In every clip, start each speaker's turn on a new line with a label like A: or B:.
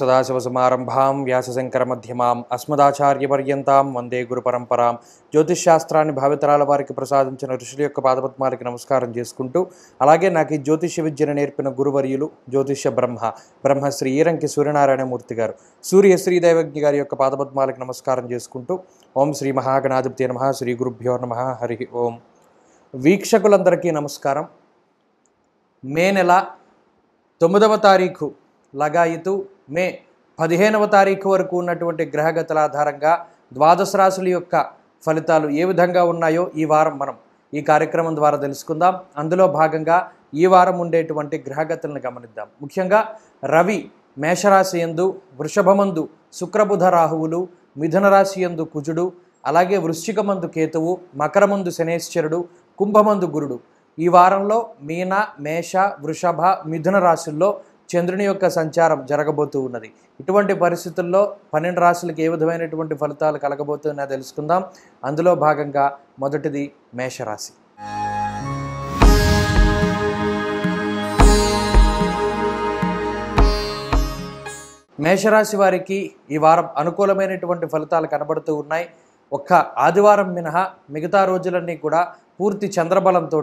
A: సదాశివసమారంభాం వ్యాసశంకరమధ్యమాం అస్మదాచార్యపర్యంతాం వందే జ్యోతిష్ జ్యోతిష్శాస్త్రాన్ని భావితరాల వారికి ప్రసాదించిన ఋషుల యొక్క పాదపద్మాలకి నమస్కారం చేసుకుంటూ అలాగే నాకు ఈ జ్యోతిష్య విద్యను నేర్పిన గురువర్యులు జ్యోతిష్య బ్రహ్మ బ్రహ్మశ్రీ ఈరంకి సూర్యనారాయణమూర్తి గారు సూర్య శ్రీదైవజ్ఞ గారి యొక్క పాదపద్మాలకి నమస్కారం చేసుకుంటూ ఓం శ్రీ మహాగణాధిపతి నమ శ్రీ గురుభ్యో నమ హరి ఓం వీక్షకులందరికీ నమస్కారం మే నెల తొమ్మిదవ తారీఖు లగాయితు మే పదిహేనవ తారీఖు వరకు ఉన్నటువంటి గ్రహగతుల ఆధారంగా ద్వాదశ రాశుల యొక్క ఫలితాలు ఏ విధంగా ఉన్నాయో ఈ వారం మనం ఈ కార్యక్రమం ద్వారా తెలుసుకుందాం అందులో భాగంగా ఈ వారం ఉండేటువంటి గ్రహగతులను గమనిద్దాం ముఖ్యంగా రవి మేషరాశి ఎందు వృషభమందు శుక్రబుధ రాహువులు మిథున రాశి ఎందు కుజుడు అలాగే వృశ్చికమందు కేతువు మకరమందు శనేశ్వరుడు కుంభమందు గురుడు ఈ వారంలో మీన మేష వృషభ మిథున రాశుల్లో చంద్రుని యొక్క సంచారం జరగబోతూ ఉన్నది ఇటువంటి పరిస్థితుల్లో పన్నెండు రాశులకు ఏ విధమైనటువంటి ఫలితాలు కలగబోతున్నాయో తెలుసుకుందాం అందులో భాగంగా మొదటిది మేషరాశి మేషరాశి వారికి ఈ వారం అనుకూలమైనటువంటి ఫలితాలు కనబడుతూ ఉన్నాయి ఒక్క ఆదివారం మినహా మిగతా రోజులన్నీ కూడా పూర్తి చంద్రబలంతో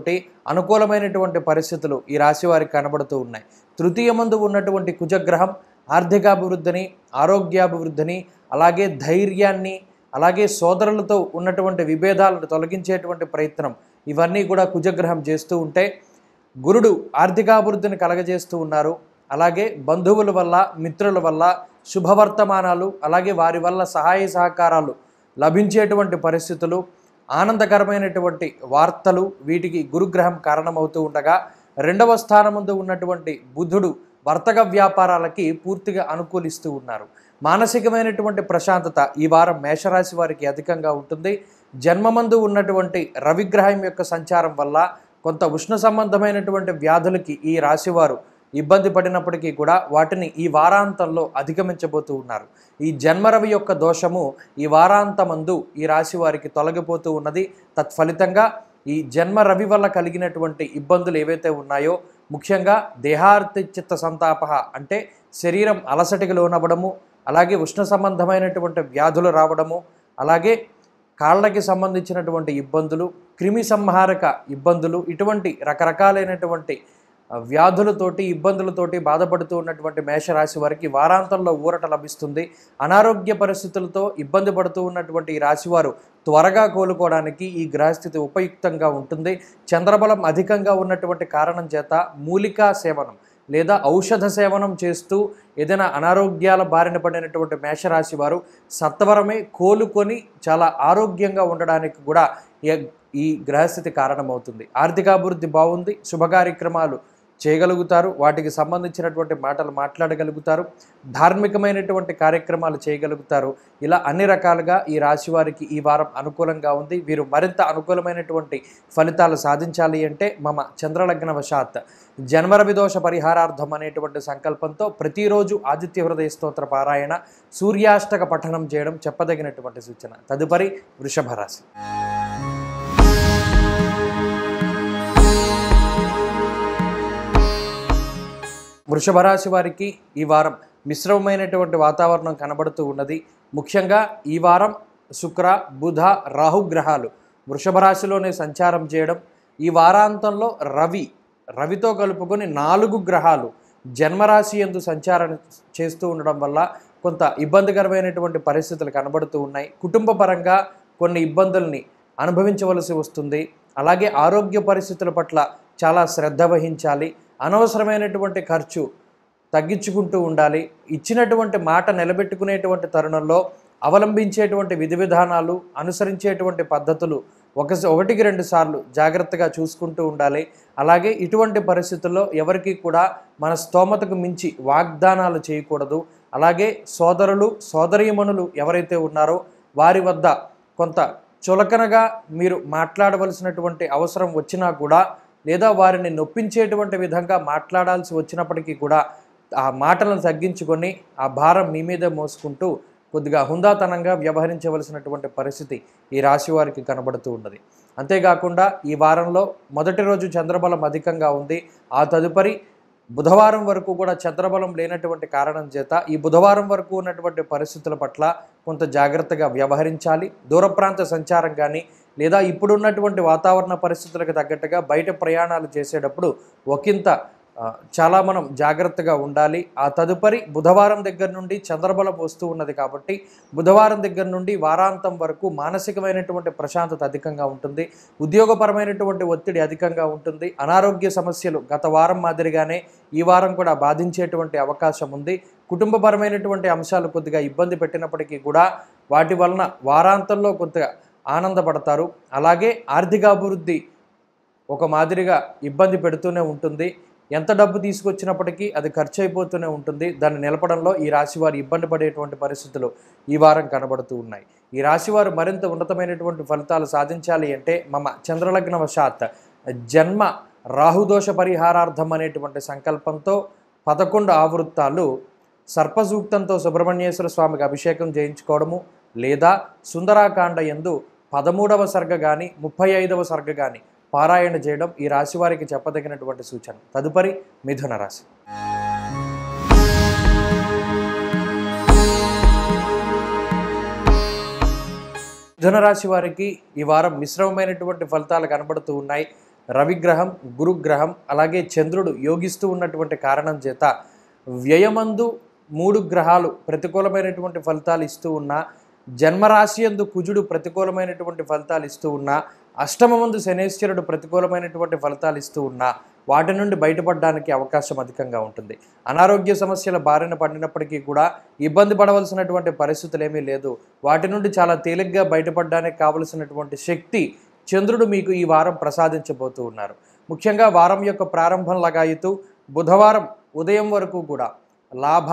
A: అనుకూలమైనటువంటి పరిస్థితులు ఈ రాశి వారికి కనబడుతూ ఉన్నాయి తృతీయ మందు ఉన్నటువంటి కుజగ్రహం ఆర్థికాభివృద్ధిని ఆరోగ్యాభివృద్ధిని అలాగే ధైర్యాన్ని అలాగే సోదరులతో ఉన్నటువంటి విభేదాలను తొలగించేటువంటి ప్రయత్నం ఇవన్నీ కూడా కుజగ్రహం చేస్తూ ఉంటే గురుడు ఆర్థికాభివృద్ధిని కలగజేస్తూ ఉన్నారు అలాగే బంధువుల వల్ల మిత్రుల వల్ల శుభవర్తమానాలు అలాగే వారి వల్ల సహాయ సహకారాలు లభించేటువంటి పరిస్థితులు ఆనందకరమైనటువంటి వార్తలు వీటికి గురుగ్రహం కారణమవుతూ ఉండగా రెండవ స్థానముందు ఉన్నటువంటి బుద్ధుడు వర్తక వ్యాపారాలకి పూర్తిగా అనుకూలిస్తూ ఉన్నారు మానసికమైనటువంటి ప్రశాంతత ఈ వారం మేషరాశి వారికి అధికంగా ఉంటుంది జన్మమందు ఉన్నటువంటి రవిగ్రహం యొక్క సంచారం వల్ల కొంత ఉష్ణ సంబంధమైనటువంటి వ్యాధులకి ఈ రాశివారు ఇబ్బంది పడినప్పటికీ కూడా వాటిని ఈ వారాంతంలో అధిగమించబోతూ ఉన్నారు ఈ జన్మరవి యొక్క దోషము ఈ వారాంతమందు ఈ రాశి వారికి తొలగిపోతూ ఉన్నది తత్ఫలితంగా ఈ జన్మ రవి వల్ల కలిగినటువంటి ఇబ్బందులు ఏవైతే ఉన్నాయో ముఖ్యంగా దేహార్థి చిత్త సంతాప అంటే శరీరం అలసటికి లోనవ్వడము అలాగే ఉష్ణ సంబంధమైనటువంటి వ్యాధులు రావడము అలాగే కాళ్ళకి సంబంధించినటువంటి ఇబ్బందులు క్రిమి సంహారక ఇబ్బందులు ఇటువంటి రకరకాలైనటువంటి వ్యాధులతోటి ఇబ్బందులతోటి బాధపడుతూ ఉన్నటువంటి మేషరాశి వారికి వారాంతంలో ఊరట లభిస్తుంది అనారోగ్య పరిస్థితులతో ఇబ్బంది పడుతూ ఉన్నటువంటి ఈ రాశివారు త్వరగా కోలుకోవడానికి ఈ గ్రహస్థితి ఉపయుక్తంగా ఉంటుంది చంద్రబలం అధికంగా ఉన్నటువంటి కారణం చేత మూలికా సేవనం లేదా ఔషధ సేవనం చేస్తూ ఏదైనా అనారోగ్యాల బారిన పడినటువంటి మేషరాశి వారు సత్వరమే కోలుకొని చాలా ఆరోగ్యంగా ఉండడానికి కూడా ఈ గ్రహస్థితి కారణమవుతుంది ఆర్థికాభివృద్ధి బాగుంది శుభ కార్యక్రమాలు చేయగలుగుతారు వాటికి సంబంధించినటువంటి మాటలు మాట్లాడగలుగుతారు ధార్మికమైనటువంటి కార్యక్రమాలు చేయగలుగుతారు ఇలా అన్ని రకాలుగా ఈ రాశి వారికి ఈ వారం అనుకూలంగా ఉంది వీరు మరింత అనుకూలమైనటువంటి ఫలితాలు సాధించాలి అంటే మమ చంద్రలగ్న వశాత్ జన్మరవి దోష పరిహారార్థం అనేటువంటి సంకల్పంతో ప్రతిరోజు ఆదిత్య హృదయ స్తోత్ర పారాయణ సూర్యాష్టక పఠనం చేయడం చెప్పదగినటువంటి సూచన తదుపరి వృషభ రాశి వృషభ రాశి వారికి ఈ వారం మిశ్రమమైనటువంటి వాతావరణం కనబడుతూ ఉన్నది ముఖ్యంగా ఈ వారం శుక్ర బుధ రాహుగ్రహాలు వృషభ రాశిలోనే సంచారం చేయడం ఈ వారాంతంలో రవి రవితో కలుపుకొని నాలుగు గ్రహాలు జన్మరాశి ఎందు సంచారం చేస్తూ ఉండడం వల్ల కొంత ఇబ్బందికరమైనటువంటి పరిస్థితులు కనబడుతూ ఉన్నాయి కుటుంబ పరంగా కొన్ని ఇబ్బందుల్ని అనుభవించవలసి వస్తుంది అలాగే ఆరోగ్య పరిస్థితుల పట్ల చాలా శ్రద్ధ వహించాలి అనవసరమైనటువంటి ఖర్చు తగ్గించుకుంటూ ఉండాలి ఇచ్చినటువంటి మాట నిలబెట్టుకునేటువంటి తరుణంలో అవలంబించేటువంటి విధి విధానాలు అనుసరించేటువంటి పద్ధతులు ఒక ఒకటికి రెండు సార్లు జాగ్రత్తగా చూసుకుంటూ ఉండాలి అలాగే ఇటువంటి పరిస్థితుల్లో ఎవరికి కూడా మన స్తోమతకు మించి వాగ్దానాలు చేయకూడదు అలాగే సోదరులు సోదరీమణులు ఎవరైతే ఉన్నారో వారి వద్ద కొంత చులకనగా మీరు మాట్లాడవలసినటువంటి అవసరం వచ్చినా కూడా లేదా వారిని నొప్పించేటువంటి విధంగా మాట్లాడాల్సి వచ్చినప్పటికీ కూడా ఆ మాటలను తగ్గించుకొని ఆ భారం మీ మీదే మోసుకుంటూ కొద్దిగా హుందాతనంగా వ్యవహరించవలసినటువంటి పరిస్థితి ఈ రాశి వారికి కనబడుతూ ఉన్నది అంతేకాకుండా ఈ వారంలో మొదటి రోజు చంద్రబలం అధికంగా ఉంది ఆ తదుపరి బుధవారం వరకు కూడా చంద్రబలం లేనటువంటి కారణం చేత ఈ బుధవారం వరకు ఉన్నటువంటి పరిస్థితుల పట్ల కొంత జాగ్రత్తగా వ్యవహరించాలి దూర ప్రాంత సంచారం కానీ లేదా ఇప్పుడున్నటువంటి వాతావరణ పరిస్థితులకు తగ్గట్టుగా బయట ప్రయాణాలు చేసేటప్పుడు ఒకంత చాలా మనం జాగ్రత్తగా ఉండాలి ఆ తదుపరి బుధవారం దగ్గర నుండి చంద్రబలం వస్తూ ఉన్నది కాబట్టి బుధవారం దగ్గర నుండి వారాంతం వరకు మానసికమైనటువంటి ప్రశాంతత అధికంగా ఉంటుంది ఉద్యోగపరమైనటువంటి ఒత్తిడి అధికంగా ఉంటుంది అనారోగ్య సమస్యలు గత వారం మాదిరిగానే ఈ వారం కూడా బాధించేటువంటి అవకాశం ఉంది కుటుంబపరమైనటువంటి అంశాలు కొద్దిగా ఇబ్బంది పెట్టినప్పటికీ కూడా వాటి వలన వారాంతంలో కొద్దిగా ఆనందపడతారు అలాగే ఆర్థికాభివృద్ధి ఒక మాదిరిగా ఇబ్బంది పెడుతూనే ఉంటుంది ఎంత డబ్బు తీసుకొచ్చినప్పటికీ అది ఖర్చు అయిపోతూనే ఉంటుంది దాన్ని నిలపడంలో ఈ రాశివారు ఇబ్బంది పడేటువంటి పరిస్థితులు ఈ వారం కనబడుతూ ఉన్నాయి ఈ రాశివారు మరింత ఉన్నతమైనటువంటి ఫలితాలు సాధించాలి అంటే మమ చంద్రలగ్న వశాత్ జన్మ రాహుదోష పరిహారార్థం అనేటువంటి సంకల్పంతో పదకొండు ఆవృత్తాలు సర్పసూక్తంతో సుబ్రహ్మణ్యేశ్వర స్వామికి అభిషేకం చేయించుకోవడము లేదా సుందరాకాండ ఎందు పదమూడవ సర్గ కానీ ముప్పై ఐదవ సర్గ కానీ పారాయణ చేయడం ఈ రాశి వారికి చెప్పదగినటువంటి సూచన తదుపరి మిథున రాశి మిథున రాశి వారికి ఈ వారం మిశ్రమమైనటువంటి ఫలితాలు కనబడుతూ ఉన్నాయి రవిగ్రహం గురుగ్రహం అలాగే చంద్రుడు యోగిస్తూ ఉన్నటువంటి కారణం చేత వ్యయమందు మూడు గ్రహాలు ప్రతికూలమైనటువంటి ఫలితాలు ఇస్తూ ఉన్నా జన్మరాశి ఎందు కుజుడు ప్రతికూలమైనటువంటి ఫలితాలు ఇస్తూ ఉన్నా అష్టమముందు శనేశ్వరుడు ప్రతికూలమైనటువంటి ఫలితాలు ఇస్తూ ఉన్నా వాటి నుండి బయటపడడానికి అవకాశం అధికంగా ఉంటుంది అనారోగ్య సమస్యల బారిన పడినప్పటికీ కూడా ఇబ్బంది పడవలసినటువంటి పరిస్థితులు ఏమీ లేదు వాటి నుండి చాలా తేలిగ్గా బయటపడడానికి కావలసినటువంటి శక్తి చంద్రుడు మీకు ఈ వారం ప్రసాదించబోతూ ఉన్నారు ముఖ్యంగా వారం యొక్క ప్రారంభం లగాయితూ బుధవారం ఉదయం వరకు కూడా లాభ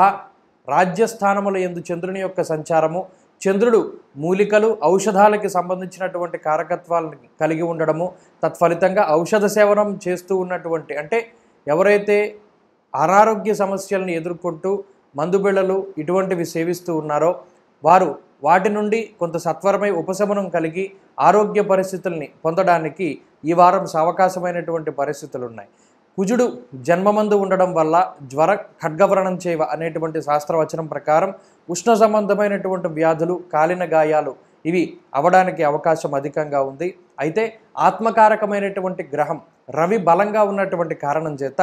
A: రాజ్యస్థానముల ఎందు చంద్రుని యొక్క సంచారము చంద్రుడు మూలికలు ఔషధాలకి సంబంధించినటువంటి కారకత్వాలను కలిగి ఉండడము తత్ఫలితంగా ఔషధ సేవనం చేస్తూ ఉన్నటువంటి అంటే ఎవరైతే అనారోగ్య సమస్యలను ఎదుర్కొంటూ మందుబిళ్ళలు ఇటువంటివి సేవిస్తూ ఉన్నారో వారు వాటి నుండి కొంత సత్వరమై ఉపశమనం కలిగి ఆరోగ్య పరిస్థితుల్ని పొందడానికి ఈ వారం సవకాశమైనటువంటి పరిస్థితులు ఉన్నాయి కుజుడు జన్మమందు ఉండడం వల్ల జ్వర ఖడ్గవరణం చేయవ అనేటువంటి శాస్త్రవచనం ప్రకారం ఉష్ణ సంబంధమైనటువంటి వ్యాధులు కాలిన గాయాలు ఇవి అవడానికి అవకాశం అధికంగా ఉంది అయితే ఆత్మకారకమైనటువంటి గ్రహం రవి బలంగా ఉన్నటువంటి కారణం చేత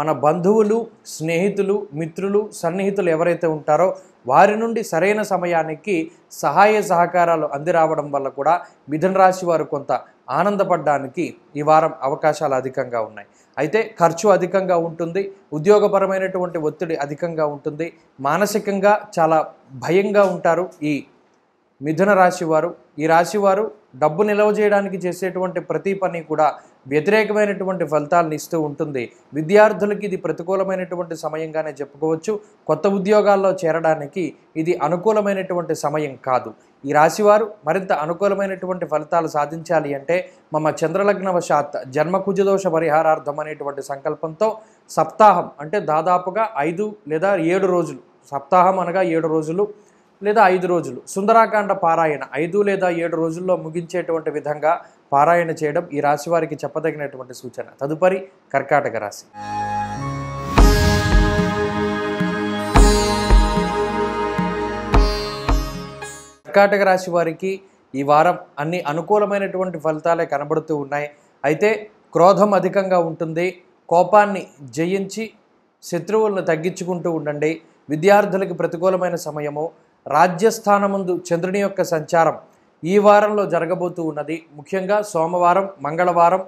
A: మన బంధువులు స్నేహితులు మిత్రులు సన్నిహితులు ఎవరైతే ఉంటారో వారి నుండి సరైన సమయానికి సహాయ సహకారాలు అందిరావడం వల్ల కూడా మిథున రాశి వారు కొంత ఆనందపడడానికి ఈ వారం అవకాశాలు అధికంగా ఉన్నాయి అయితే ఖర్చు అధికంగా ఉంటుంది ఉద్యోగపరమైనటువంటి ఒత్తిడి అధికంగా ఉంటుంది మానసికంగా చాలా భయంగా ఉంటారు ఈ మిథున రాశివారు ఈ రాశివారు డబ్బు నిల్వ చేయడానికి చేసేటువంటి ప్రతి పని కూడా వ్యతిరేకమైనటువంటి ఫలితాలను ఇస్తూ ఉంటుంది విద్యార్థులకి ఇది ప్రతికూలమైనటువంటి సమయంగానే చెప్పుకోవచ్చు కొత్త ఉద్యోగాల్లో చేరడానికి ఇది అనుకూలమైనటువంటి సమయం కాదు ఈ రాశివారు మరింత అనుకూలమైనటువంటి ఫలితాలు సాధించాలి అంటే మమ్మ చంద్రలగ్నవశాత్ దోష పరిహారార్థం అనేటువంటి సంకల్పంతో సప్తాహం అంటే దాదాపుగా ఐదు లేదా ఏడు రోజులు సప్తాహం అనగా ఏడు రోజులు లేదా ఐదు రోజులు సుందరాకాండ పారాయణ ఐదు లేదా ఏడు రోజుల్లో ముగించేటువంటి విధంగా పారాయణ చేయడం ఈ రాశి వారికి చెప్పదగినటువంటి సూచన తదుపరి కర్కాటక రాశి కర్కాటక రాశి వారికి ఈ వారం అన్ని అనుకూలమైనటువంటి ఫలితాలే కనబడుతూ ఉన్నాయి అయితే క్రోధం అధికంగా ఉంటుంది కోపాన్ని జయించి శత్రువులను తగ్గించుకుంటూ ఉండండి విద్యార్థులకు ప్రతికూలమైన సమయము రాజ్యస్థానముందు చంద్రుని యొక్క సంచారం ఈ వారంలో జరగబోతూ ఉన్నది ముఖ్యంగా సోమవారం మంగళవారం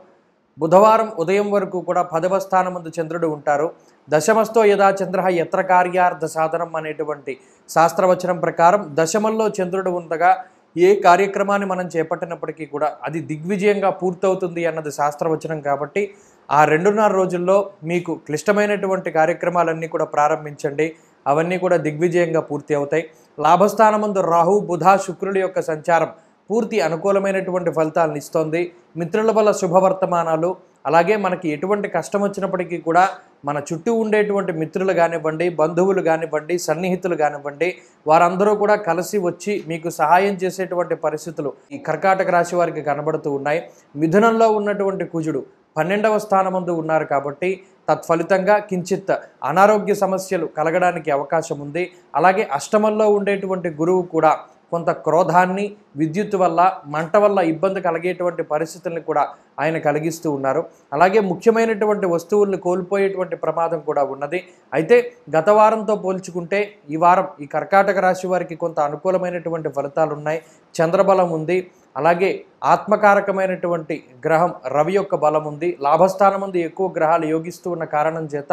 A: బుధవారం ఉదయం వరకు కూడా పదవ స్థానముందు చంద్రుడు ఉంటారు దశమస్తో యథా చంద్ర యత్ర కార్యార్థ సాధనం అనేటువంటి శాస్త్రవచనం ప్రకారం దశమంలో చంద్రుడు ఉండగా ఏ కార్యక్రమాన్ని మనం చేపట్టినప్పటికీ కూడా అది దిగ్విజయంగా పూర్తవుతుంది అన్నది శాస్త్రవచనం కాబట్టి ఆ రెండున్నర రోజుల్లో మీకు క్లిష్టమైనటువంటి కార్యక్రమాలన్నీ కూడా ప్రారంభించండి అవన్నీ కూడా దిగ్విజయంగా పూర్తి అవుతాయి లాభస్థానముందు రాహు బుధ శుక్రుడి యొక్క సంచారం పూర్తి అనుకూలమైనటువంటి ఫలితాలను ఇస్తోంది మిత్రుల వల్ల శుభవర్తమానాలు అలాగే మనకి ఎటువంటి కష్టం వచ్చినప్పటికీ కూడా మన చుట్టూ ఉండేటువంటి మిత్రులు కానివ్వండి బంధువులు కానివ్వండి సన్నిహితులు కానివ్వండి వారందరూ కూడా కలిసి వచ్చి మీకు సహాయం చేసేటువంటి పరిస్థితులు ఈ కర్కాటక రాశి వారికి కనబడుతూ ఉన్నాయి మిథునంలో ఉన్నటువంటి కుజుడు పన్నెండవ స్థానమందు ఉన్నారు కాబట్టి తత్ఫలితంగా కించిత్ అనారోగ్య సమస్యలు కలగడానికి అవకాశం ఉంది అలాగే అష్టమంలో ఉండేటువంటి గురువు కూడా కొంత క్రోధాన్ని విద్యుత్ వల్ల మంట వల్ల ఇబ్బంది కలిగేటువంటి పరిస్థితులను కూడా ఆయన కలిగిస్తూ ఉన్నారు అలాగే ముఖ్యమైనటువంటి వస్తువులను కోల్పోయేటువంటి ప్రమాదం కూడా ఉన్నది అయితే గత వారంతో పోల్చుకుంటే ఈ వారం ఈ కర్కాటక రాశి వారికి కొంత అనుకూలమైనటువంటి ఫలితాలు ఉన్నాయి చంద్రబలం ఉంది అలాగే ఆత్మకారకమైనటువంటి గ్రహం రవి యొక్క బలం ఉంది లాభస్థానం ఉంది ఎక్కువ గ్రహాలు యోగిస్తూ ఉన్న కారణం చేత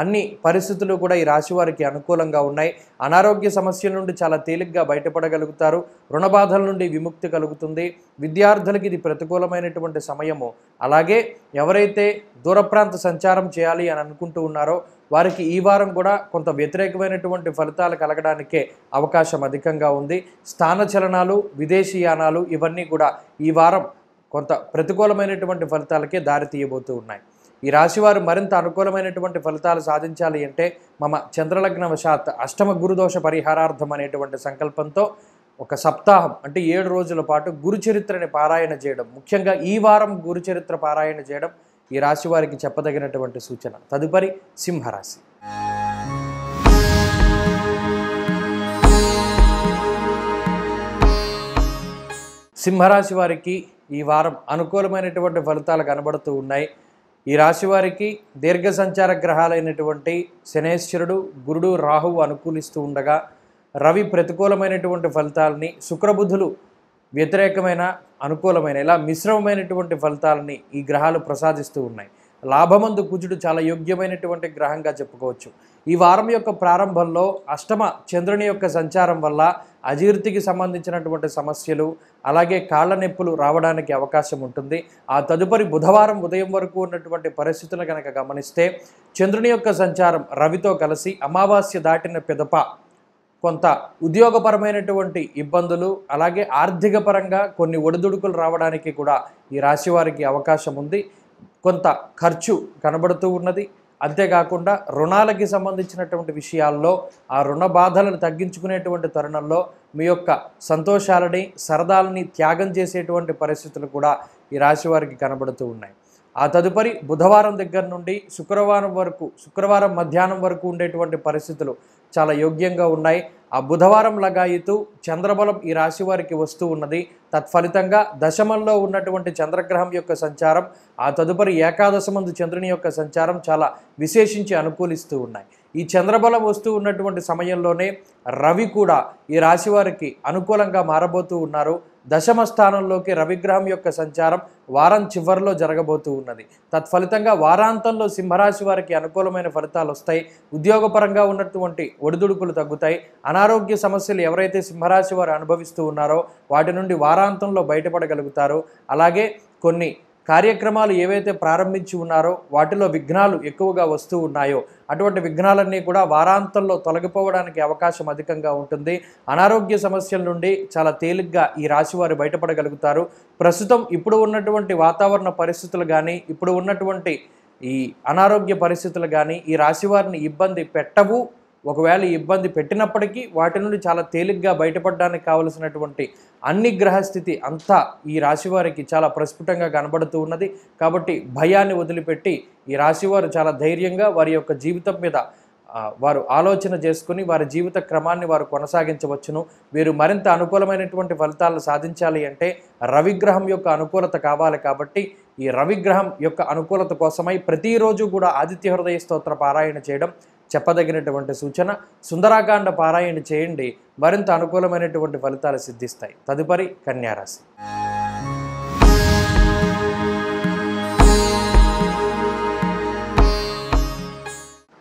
A: అన్ని పరిస్థితులు కూడా ఈ రాశి వారికి అనుకూలంగా ఉన్నాయి అనారోగ్య సమస్యల నుండి చాలా తేలిగ్గా బయటపడగలుగుతారు రుణ బాధల నుండి విముక్తి కలుగుతుంది విద్యార్థులకి ఇది ప్రతికూలమైనటువంటి సమయము అలాగే ఎవరైతే దూర ప్రాంత సంచారం చేయాలి అని అనుకుంటూ ఉన్నారో వారికి ఈ వారం కూడా కొంత వ్యతిరేకమైనటువంటి ఫలితాలు కలగడానికే అవకాశం అధికంగా ఉంది స్థాన విదేశీ విదేశీయానాలు ఇవన్నీ కూడా ఈ వారం కొంత ప్రతికూలమైనటువంటి ఫలితాలకే దారి తీయబోతూ ఉన్నాయి ఈ రాశివారు మరింత అనుకూలమైనటువంటి ఫలితాలు సాధించాలి అంటే మమ చంద్రలగ్నవశాత్ అష్టమ గురుదోష పరిహారార్థం అనేటువంటి సంకల్పంతో ఒక సప్తాహం అంటే ఏడు రోజుల పాటు గురుచరిత్రని పారాయణ చేయడం ముఖ్యంగా ఈ వారం గురుచరిత్ర పారాయణ చేయడం ఈ రాశి వారికి చెప్పదగినటువంటి సూచన తదుపరి సింహరాశి సింహరాశి వారికి ఈ వారం అనుకూలమైనటువంటి ఫలితాలు కనబడుతూ ఉన్నాయి ఈ రాశి వారికి దీర్ఘ సంచార గ్రహాలైనటువంటి శనేశ్వరుడు గురుడు రాహువు అనుకూలిస్తూ ఉండగా రవి ప్రతికూలమైనటువంటి ఫలితాలని శుక్రబుధులు వ్యతిరేకమైన అనుకూలమైన ఇలా మిశ్రమమైనటువంటి ఫలితాలని ఈ గ్రహాలు ప్రసాదిస్తూ ఉన్నాయి లాభమందు కుజుడు చాలా యోగ్యమైనటువంటి గ్రహంగా చెప్పుకోవచ్చు ఈ వారం యొక్క ప్రారంభంలో అష్టమ చంద్రుని యొక్క సంచారం వల్ల అజీర్తికి సంబంధించినటువంటి సమస్యలు అలాగే కాళ్ళ నొప్పులు రావడానికి అవకాశం ఉంటుంది ఆ తదుపరి బుధవారం ఉదయం వరకు ఉన్నటువంటి పరిస్థితులు కనుక గమనిస్తే చంద్రుని యొక్క సంచారం రవితో కలిసి అమావాస్య దాటిన పిదప కొంత ఉద్యోగపరమైనటువంటి ఇబ్బందులు అలాగే ఆర్థిక పరంగా కొన్ని ఒడిదుడుకులు రావడానికి కూడా ఈ రాశి వారికి అవకాశం ఉంది కొంత ఖర్చు కనబడుతూ ఉన్నది అంతేకాకుండా రుణాలకి సంబంధించినటువంటి విషయాల్లో ఆ రుణ బాధలను తగ్గించుకునేటువంటి తరుణంలో మీ యొక్క సంతోషాలని సరదాలని త్యాగం చేసేటువంటి పరిస్థితులు కూడా ఈ రాశి వారికి కనబడుతూ ఉన్నాయి ఆ తదుపరి బుధవారం దగ్గర నుండి శుక్రవారం వరకు శుక్రవారం మధ్యాహ్నం వరకు ఉండేటువంటి పరిస్థితులు చాలా యోగ్యంగా ఉన్నాయి ఆ బుధవారం లగాయితూ చంద్రబలం ఈ రాశి వారికి వస్తూ ఉన్నది తత్ఫలితంగా దశమంలో ఉన్నటువంటి చంద్రగ్రహం యొక్క సంచారం ఆ తదుపరి ఏకాదశమందు చంద్రుని యొక్క సంచారం చాలా విశేషించి అనుకూలిస్తూ ఉన్నాయి ఈ చంద్రబలం వస్తూ ఉన్నటువంటి సమయంలోనే రవి కూడా ఈ రాశి వారికి అనుకూలంగా మారబోతూ ఉన్నారు దశమ స్థానంలోకి రవిగ్రహం యొక్క సంచారం వారం చివరిలో జరగబోతూ ఉన్నది తత్ఫలితంగా వారాంతంలో సింహరాశి వారికి అనుకూలమైన ఫలితాలు వస్తాయి ఉద్యోగపరంగా ఉన్నటువంటి ఒడిదుడుకులు తగ్గుతాయి అనారోగ్య సమస్యలు ఎవరైతే సింహరాశి వారు అనుభవిస్తూ ఉన్నారో వాటి నుండి వారాంతంలో బయటపడగలుగుతారో అలాగే కొన్ని కార్యక్రమాలు ఏవైతే ప్రారంభించి ఉన్నారో వాటిలో విఘ్నాలు ఎక్కువగా వస్తూ ఉన్నాయో అటువంటి విఘ్నాలన్నీ కూడా వారాంతంలో తొలగిపోవడానికి అవకాశం అధికంగా ఉంటుంది అనారోగ్య సమస్యల నుండి చాలా తేలిగ్గా ఈ రాశి వారు బయటపడగలుగుతారు ప్రస్తుతం ఇప్పుడు ఉన్నటువంటి వాతావరణ పరిస్థితులు కానీ ఇప్పుడు ఉన్నటువంటి ఈ అనారోగ్య పరిస్థితులు కానీ ఈ రాశివారిని ఇబ్బంది పెట్టవు ఒకవేళ ఇబ్బంది పెట్టినప్పటికీ వాటి నుండి చాలా తేలిగ్గా బయటపడడానికి కావలసినటువంటి అన్ని గ్రహస్థితి అంతా ఈ రాశివారికి చాలా ప్రస్ఫుటంగా కనబడుతూ ఉన్నది కాబట్టి భయాన్ని వదిలిపెట్టి ఈ రాశివారు చాలా ధైర్యంగా వారి యొక్క జీవితం మీద వారు ఆలోచన చేసుకుని వారి జీవిత క్రమాన్ని వారు కొనసాగించవచ్చును వీరు మరింత అనుకూలమైనటువంటి ఫలితాలను సాధించాలి అంటే రవిగ్రహం యొక్క అనుకూలత కావాలి కాబట్టి ఈ రవిగ్రహం యొక్క అనుకూలత కోసమై ప్రతిరోజు కూడా ఆదిత్య హృదయ స్తోత్ర పారాయణ చేయడం చెప్పదగినటువంటి సూచన సుందరాకాండ పారాయణ చేయండి మరింత అనుకూలమైనటువంటి ఫలితాలు సిద్ధిస్తాయి తదుపరి కన్యారాశి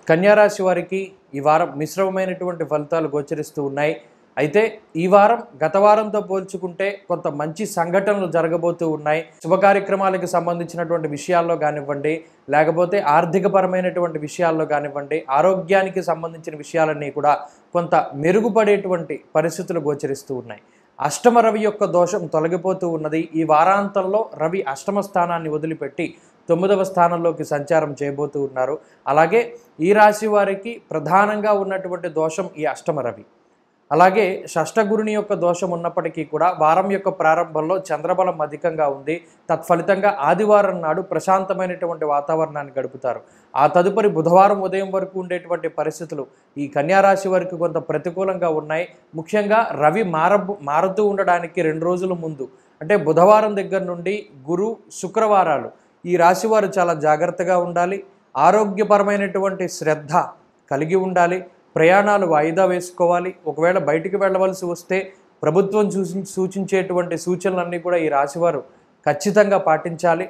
A: కన్యారాశి వారికి ఈ వారం మిశ్రమమైనటువంటి ఫలితాలు గోచరిస్తూ ఉన్నాయి అయితే ఈ వారం గత వారంతో పోల్చుకుంటే కొంత మంచి సంఘటనలు జరగబోతూ ఉన్నాయి శుభ కార్యక్రమాలకు సంబంధించినటువంటి విషయాల్లో కానివ్వండి లేకపోతే ఆర్థికపరమైనటువంటి విషయాల్లో కానివ్వండి ఆరోగ్యానికి సంబంధించిన విషయాలన్నీ కూడా కొంత మెరుగుపడేటువంటి పరిస్థితులు గోచరిస్తూ ఉన్నాయి అష్టమ రవి యొక్క దోషం తొలగిపోతూ ఉన్నది ఈ వారాంతంలో రవి అష్టమ స్థానాన్ని వదిలిపెట్టి తొమ్మిదవ స్థానంలోకి సంచారం చేయబోతూ ఉన్నారు అలాగే ఈ రాశి వారికి ప్రధానంగా ఉన్నటువంటి దోషం ఈ అష్టమ రవి అలాగే షష్టగురుని యొక్క దోషం ఉన్నప్పటికీ కూడా వారం యొక్క ప్రారంభంలో చంద్రబలం అధికంగా ఉంది తత్ఫలితంగా ఆదివారం నాడు ప్రశాంతమైనటువంటి వాతావరణాన్ని గడుపుతారు ఆ తదుపరి బుధవారం ఉదయం వరకు ఉండేటువంటి పరిస్థితులు ఈ కన్యారాశి వారికి కొంత ప్రతికూలంగా ఉన్నాయి ముఖ్యంగా రవి మార మారుతూ ఉండడానికి రెండు రోజుల ముందు అంటే బుధవారం దగ్గర నుండి గురు శుక్రవారాలు ఈ రాశివారు చాలా జాగ్రత్తగా ఉండాలి ఆరోగ్యపరమైనటువంటి శ్రద్ధ కలిగి ఉండాలి ప్రయాణాలు వాయిదా వేసుకోవాలి ఒకవేళ బయటికి వెళ్ళవలసి వస్తే ప్రభుత్వం సూచించేటువంటి సూచనలన్నీ కూడా ఈ రాశివారు ఖచ్చితంగా పాటించాలి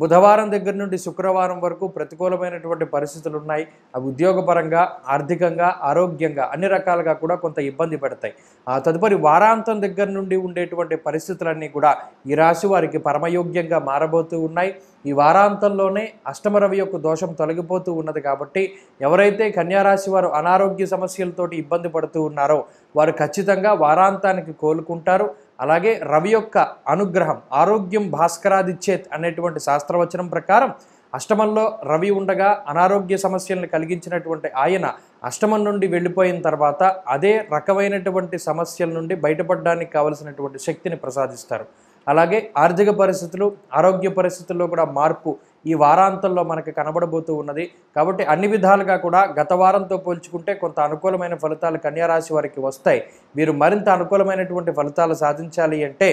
A: బుధవారం దగ్గర నుండి శుక్రవారం వరకు ప్రతికూలమైనటువంటి పరిస్థితులు ఉన్నాయి అవి ఉద్యోగపరంగా ఆర్థికంగా ఆరోగ్యంగా అన్ని రకాలుగా కూడా కొంత ఇబ్బంది పెడతాయి ఆ తదుపరి వారాంతం దగ్గర నుండి ఉండేటువంటి పరిస్థితులన్నీ కూడా ఈ రాశి వారికి పరమయోగ్యంగా మారబోతూ ఉన్నాయి ఈ వారాంతంలోనే అష్టమరవి యొక్క దోషం తొలగిపోతూ ఉన్నది కాబట్టి ఎవరైతే కన్యారాశి వారు అనారోగ్య సమస్యలతోటి ఇబ్బంది పడుతూ ఉన్నారో వారు ఖచ్చితంగా వారాంతానికి కోలుకుంటారు అలాగే రవి యొక్క అనుగ్రహం ఆరోగ్యం భాస్కరాదిచ్చేత్ అనేటువంటి శాస్త్రవచనం ప్రకారం అష్టమంలో రవి ఉండగా అనారోగ్య సమస్యలను కలిగించినటువంటి ఆయన అష్టమం నుండి వెళ్ళిపోయిన తర్వాత అదే రకమైనటువంటి సమస్యల నుండి బయటపడడానికి కావలసినటువంటి శక్తిని ప్రసాదిస్తారు అలాగే ఆర్థిక పరిస్థితులు ఆరోగ్య పరిస్థితుల్లో కూడా మార్పు ఈ వారాంతంలో మనకు కనబడబోతూ ఉన్నది కాబట్టి అన్ని విధాలుగా కూడా గత వారంతో పోల్చుకుంటే కొంత అనుకూలమైన ఫలితాలు కన్యారాశి వారికి వస్తాయి మీరు మరింత అనుకూలమైనటువంటి ఫలితాలు సాధించాలి అంటే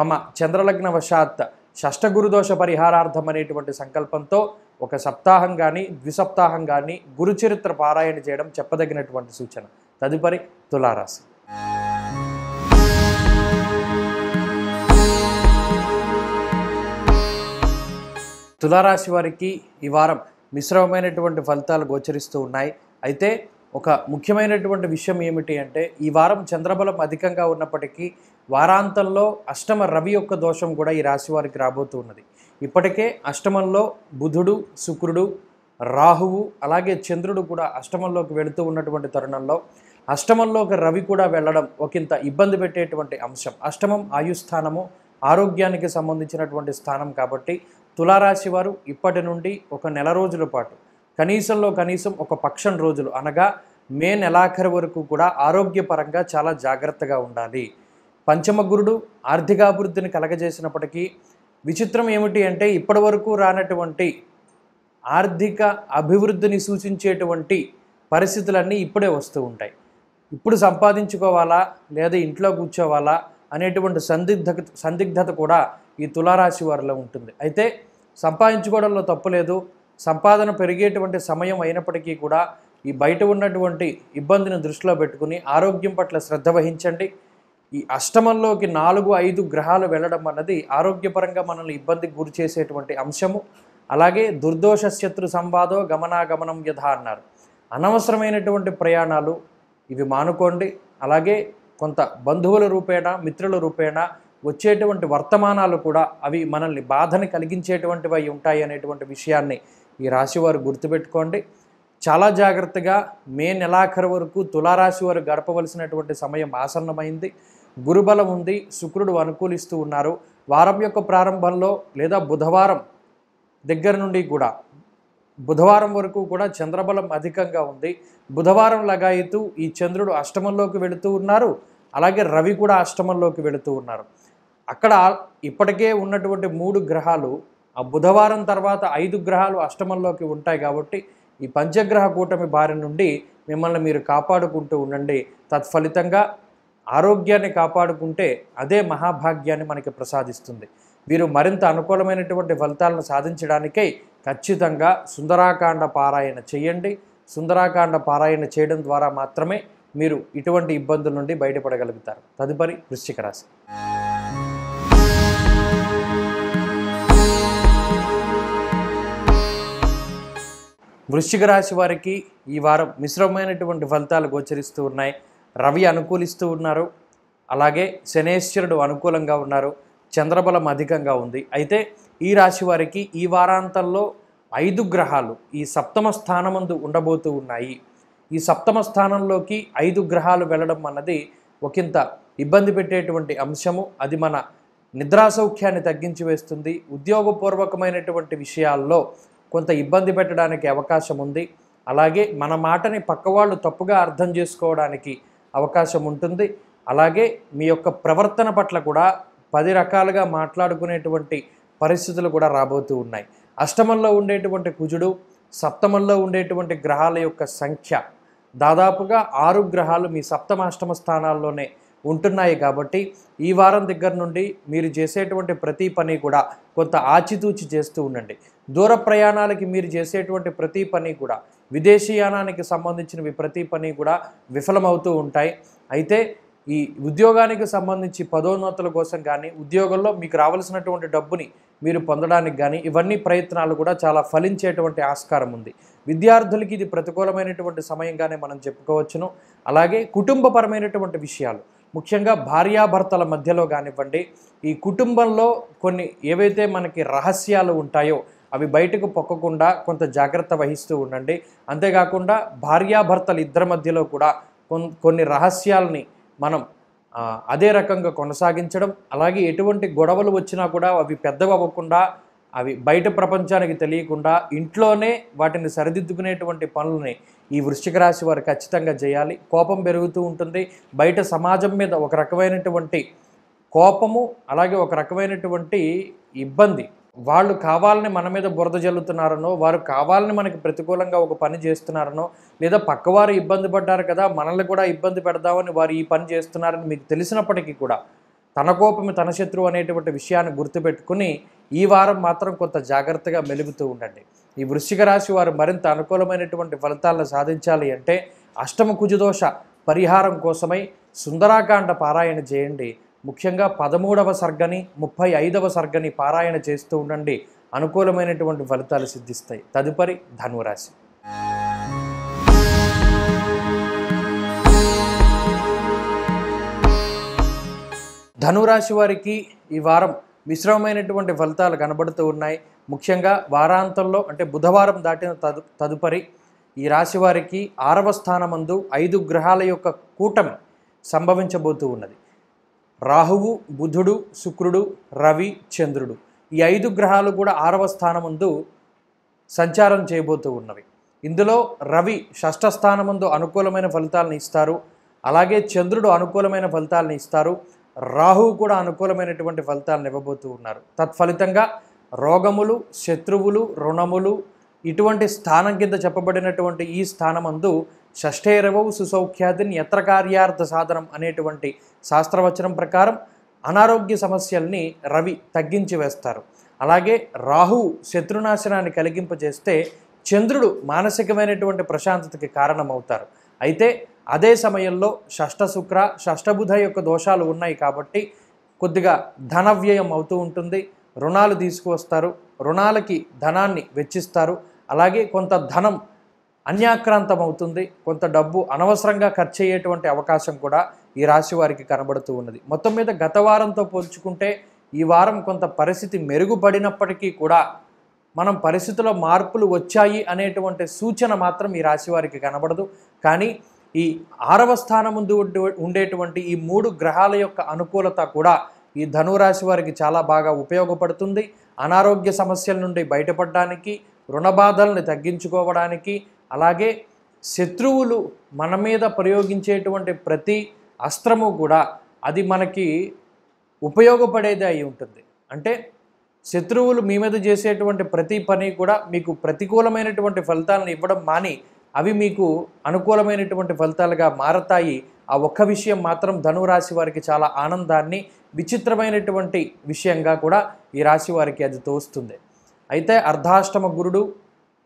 A: మమ చంద్రలగ్న వశాత్ గురుదోష పరిహారార్థం అనేటువంటి సంకల్పంతో ఒక సప్తాహం కానీ ద్విసప్తాహం కానీ గురుచరిత్ర పారాయణ చేయడం చెప్పదగినటువంటి సూచన తదుపరి తులారాశి తులారాశి వారికి ఈ వారం మిశ్రమమైనటువంటి ఫలితాలు గోచరిస్తూ ఉన్నాయి అయితే ఒక ముఖ్యమైనటువంటి విషయం ఏమిటి అంటే ఈ వారం చంద్రబలం అధికంగా ఉన్నప్పటికీ వారాంతంలో అష్టమ రవి యొక్క దోషం కూడా ఈ రాశి వారికి రాబోతూ ఉన్నది ఇప్పటికే అష్టమంలో బుధుడు శుక్రుడు రాహువు అలాగే చంద్రుడు కూడా అష్టమంలోకి వెళుతూ ఉన్నటువంటి తరుణంలో అష్టమంలోకి రవి కూడా వెళ్ళడం ఒకంత ఇబ్బంది పెట్టేటువంటి అంశం అష్టమం ఆయుస్థానము ఆరోగ్యానికి సంబంధించినటువంటి స్థానం కాబట్టి తులారాశి వారు ఇప్పటి నుండి ఒక నెల రోజుల పాటు కనీసంలో కనీసం ఒక పక్షం రోజులు అనగా మే నెలాఖరు వరకు కూడా ఆరోగ్యపరంగా చాలా జాగ్రత్తగా ఉండాలి పంచమ గురుడు ఆర్థికాభివృద్ధిని కలగజేసినప్పటికీ విచిత్రం ఏమిటి అంటే ఇప్పటి వరకు రానటువంటి ఆర్థిక అభివృద్ధిని సూచించేటువంటి పరిస్థితులన్నీ ఇప్పుడే వస్తూ ఉంటాయి ఇప్పుడు సంపాదించుకోవాలా లేదా ఇంట్లో కూర్చోవాలా అనేటువంటి సందిగ్ధ సందిగ్ధత కూడా ఈ తులారాశి వారిలో ఉంటుంది అయితే సంపాదించుకోవడంలో తప్పులేదు సంపాదన పెరిగేటువంటి సమయం అయినప్పటికీ కూడా ఈ బయట ఉన్నటువంటి ఇబ్బందిని దృష్టిలో పెట్టుకుని ఆరోగ్యం పట్ల శ్రద్ధ వహించండి ఈ అష్టమంలోకి నాలుగు ఐదు గ్రహాలు వెళ్ళడం అన్నది ఆరోగ్యపరంగా మనల్ని ఇబ్బందికి గురి చేసేటువంటి అంశము అలాగే దుర్దోష శత్రు సంవాదో గమనాగమనం యథ అన్నారు అనవసరమైనటువంటి ప్రయాణాలు ఇవి మానుకోండి అలాగే కొంత బంధువుల రూపేణ మిత్రుల రూపేణ వచ్చేటువంటి వర్తమానాలు కూడా అవి మనల్ని బాధని కలిగించేటువంటివి ఉంటాయి అనేటువంటి విషయాన్ని ఈ రాశివారు గుర్తుపెట్టుకోండి చాలా జాగ్రత్తగా మే నెలాఖరు వరకు తులారాశి వారు గడపవలసినటువంటి సమయం ఆసన్నమైంది గురుబలం ఉంది శుక్రుడు అనుకూలిస్తూ ఉన్నారు వారం యొక్క ప్రారంభంలో లేదా బుధవారం దగ్గర నుండి కూడా బుధవారం వరకు కూడా చంద్రబలం అధికంగా ఉంది బుధవారం లగాయితూ ఈ చంద్రుడు అష్టమంలోకి వెళుతూ ఉన్నారు అలాగే రవి కూడా అష్టమంలోకి వెళుతూ ఉన్నారు అక్కడ ఇప్పటికే ఉన్నటువంటి మూడు గ్రహాలు ఆ బుధవారం తర్వాత ఐదు గ్రహాలు అష్టమంలోకి ఉంటాయి కాబట్టి ఈ పంచగ్రహ కూటమి బారి నుండి మిమ్మల్ని మీరు కాపాడుకుంటూ ఉండండి తత్ఫలితంగా ఆరోగ్యాన్ని కాపాడుకుంటే అదే మహాభాగ్యాన్ని మనకి ప్రసాదిస్తుంది వీరు మరింత అనుకూలమైనటువంటి ఫలితాలను సాధించడానికై ఖచ్చితంగా సుందరాకాండ పారాయణ చేయండి సుందరాకాండ పారాయణ చేయడం ద్వారా మాత్రమే మీరు ఇటువంటి ఇబ్బందుల నుండి బయటపడగలుగుతారు తదుపరి వృశ్చిక రాశి వృశ్చిక రాశి వారికి ఈ వారం మిశ్రమైనటువంటి ఫలితాలు గోచరిస్తూ ఉన్నాయి రవి అనుకూలిస్తూ ఉన్నారు అలాగే శనేశ్వరుడు అనుకూలంగా ఉన్నారు చంద్రబలం అధికంగా ఉంది అయితే ఈ రాశి వారికి ఈ వారాంతంలో ఐదు గ్రహాలు ఈ సప్తమ స్థానమందు ఉండబోతూ ఉన్నాయి ఈ సప్తమ స్థానంలోకి ఐదు గ్రహాలు వెళ్ళడం అన్నది ఒకంత ఇబ్బంది పెట్టేటువంటి అంశము అది మన నిద్రాసౌఖ్యాన్ని తగ్గించి వేస్తుంది ఉద్యోగపూర్వకమైనటువంటి విషయాల్లో కొంత ఇబ్బంది పెట్టడానికి అవకాశం ఉంది అలాగే మన మాటని పక్కవాళ్ళు తప్పుగా అర్థం చేసుకోవడానికి అవకాశం ఉంటుంది అలాగే మీ యొక్క ప్రవర్తన పట్ల కూడా పది రకాలుగా మాట్లాడుకునేటువంటి పరిస్థితులు కూడా రాబోతూ ఉన్నాయి అష్టమంలో ఉండేటువంటి కుజుడు సప్తమంలో ఉండేటువంటి గ్రహాల యొక్క సంఖ్య దాదాపుగా ఆరు గ్రహాలు మీ సప్తమ అష్టమ స్థానాల్లోనే ఉంటున్నాయి కాబట్టి ఈ వారం దగ్గర నుండి మీరు చేసేటువంటి ప్రతి పని కూడా కొంత ఆచితూచి చేస్తూ ఉండండి దూర ప్రయాణాలకి మీరు చేసేటువంటి ప్రతి పని కూడా విదేశీయానానికి సంబంధించినవి ప్రతి పని కూడా విఫలమవుతూ ఉంటాయి అయితే ఈ ఉద్యోగానికి సంబంధించి పదోన్నతుల కోసం కానీ ఉద్యోగంలో మీకు రావాల్సినటువంటి డబ్బుని మీరు పొందడానికి కానీ ఇవన్నీ ప్రయత్నాలు కూడా చాలా ఫలించేటువంటి ఆస్కారం ఉంది విద్యార్థులకి ఇది ప్రతికూలమైనటువంటి సమయంగానే మనం చెప్పుకోవచ్చును అలాగే కుటుంబపరమైనటువంటి విషయాలు ముఖ్యంగా భార్యాభర్తల మధ్యలో కానివ్వండి ఈ కుటుంబంలో కొన్ని ఏవైతే మనకి రహస్యాలు ఉంటాయో అవి బయటకు పొక్కకుండా కొంత జాగ్రత్త వహిస్తూ ఉండండి అంతేకాకుండా భార్యాభర్తలు ఇద్దరి మధ్యలో కూడా కొన్ని రహస్యాలని మనం అదే రకంగా కొనసాగించడం అలాగే ఎటువంటి గొడవలు వచ్చినా కూడా అవి పెద్దవవ్వకుండా అవి బయట ప్రపంచానికి తెలియకుండా ఇంట్లోనే వాటిని సరిదిద్దుకునేటువంటి పనులని ఈ వృశ్చిక రాశి వారు ఖచ్చితంగా చేయాలి కోపం పెరుగుతూ ఉంటుంది బయట సమాజం మీద ఒక రకమైనటువంటి కోపము అలాగే ఒక రకమైనటువంటి ఇబ్బంది వాళ్ళు కావాలని మన మీద బురద జల్లుతున్నారనో వారు కావాలని మనకి ప్రతికూలంగా ఒక పని చేస్తున్నారనో లేదా పక్కవారు ఇబ్బంది పడ్డారు కదా మనల్ని కూడా ఇబ్బంది పెడదామని వారు ఈ పని చేస్తున్నారని మీకు తెలిసినప్పటికీ కూడా తన కోపమే తన శత్రువు అనేటువంటి విషయాన్ని గుర్తుపెట్టుకుని ఈ వారం మాత్రం కొంత జాగ్రత్తగా మెలుగుతూ ఉండండి ఈ వృశ్చిక రాశి వారు మరింత అనుకూలమైనటువంటి ఫలితాలను సాధించాలి అంటే అష్టమ కుజదోష పరిహారం కోసమై సుందరాకాండ పారాయణ చేయండి ముఖ్యంగా పదమూడవ సర్గని ముప్పై ఐదవ సర్గని పారాయణ చేస్తూ ఉండండి అనుకూలమైనటువంటి ఫలితాలు సిద్ధిస్తాయి తదుపరి ధనురాశి ధనురాశి వారికి ఈ వారం మిశ్రమమైనటువంటి ఫలితాలు కనబడుతూ ఉన్నాయి ముఖ్యంగా వారాంతంలో అంటే బుధవారం దాటిన తదు తదుపరి ఈ రాశి వారికి ఆరవ స్థానమందు ఐదు గ్రహాల యొక్క కూటమి సంభవించబోతూ ఉన్నది రాహువు బుధుడు శుక్రుడు రవి చంద్రుడు ఈ ఐదు గ్రహాలు కూడా ఆరవ స్థానముందు సంచారం చేయబోతూ ఉన్నవి ఇందులో రవి షష్ఠ ముందు అనుకూలమైన ఫలితాలను ఇస్తారు అలాగే చంద్రుడు అనుకూలమైన ఫలితాలను ఇస్తారు రాహువు కూడా అనుకూలమైనటువంటి ఫలితాలను ఇవ్వబోతూ ఉన్నారు తత్ఫలితంగా రోగములు శత్రువులు రుణములు ఇటువంటి స్థానం కింద చెప్పబడినటువంటి ఈ స్థానమందు షష్ఠేరవౌ సుసౌఖ్యాదిన్ ఎత్ర కార్యార్థ సాధనం అనేటువంటి శాస్త్రవచనం ప్రకారం అనారోగ్య సమస్యల్ని రవి తగ్గించి వేస్తారు అలాగే రాహువు శత్రునాశనాన్ని కలిగింపజేస్తే చంద్రుడు మానసికమైనటువంటి ప్రశాంతతకి కారణమవుతారు అయితే అదే సమయంలో షష్ఠ శుక్ర షష్ఠబుధ యొక్క దోషాలు ఉన్నాయి కాబట్టి కొద్దిగా ధన వ్యయం అవుతూ ఉంటుంది రుణాలు తీసుకువస్తారు రుణాలకి ధనాన్ని వెచ్చిస్తారు అలాగే కొంత ధనం అన్యాక్రాంతం అవుతుంది కొంత డబ్బు అనవసరంగా ఖర్చు అయ్యేటువంటి అవకాశం కూడా ఈ రాశి వారికి కనబడుతూ ఉన్నది మొత్తం మీద గత వారంతో పోల్చుకుంటే ఈ వారం కొంత పరిస్థితి మెరుగుపడినప్పటికీ కూడా మనం పరిస్థితిలో మార్పులు వచ్చాయి అనేటువంటి సూచన మాత్రం ఈ రాశి వారికి కనబడదు కానీ ఈ ఆరవ స్థానం ముందు ఉండేటువంటి ఈ మూడు గ్రహాల యొక్క అనుకూలత కూడా ఈ ధనురాశి వారికి చాలా బాగా ఉపయోగపడుతుంది అనారోగ్య సమస్యల నుండి బయటపడడానికి రుణ బాధల్ని తగ్గించుకోవడానికి అలాగే శత్రువులు మన మీద ప్రయోగించేటువంటి ప్రతి అస్త్రము కూడా అది మనకి ఉపయోగపడేది అయి ఉంటుంది అంటే శత్రువులు మీ మీద చేసేటువంటి ప్రతి పని కూడా మీకు ప్రతికూలమైనటువంటి ఫలితాలను ఇవ్వడం మాని అవి మీకు అనుకూలమైనటువంటి ఫలితాలుగా మారతాయి ఆ ఒక్క విషయం మాత్రం ధనురాశి వారికి చాలా ఆనందాన్ని విచిత్రమైనటువంటి విషయంగా కూడా ఈ రాశి వారికి అది తోస్తుంది అయితే అర్ధాష్టమ గురుడు